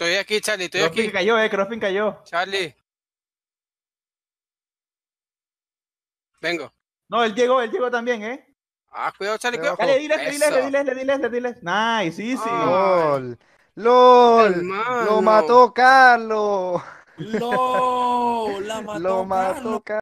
Estoy aquí, Charlie, estoy aquí. cayó, eh, Crossfin cayó. Charlie. Vengo. No, él llegó, él llegó también, eh. Ah, cuidado, Charlie, cuidado. Dale, dile, dile, dile, dile, dile, Nice, sí, sí. Ah. LOL. LOL. Lo mató Carlos. LOL. mató Lo mató Carlos.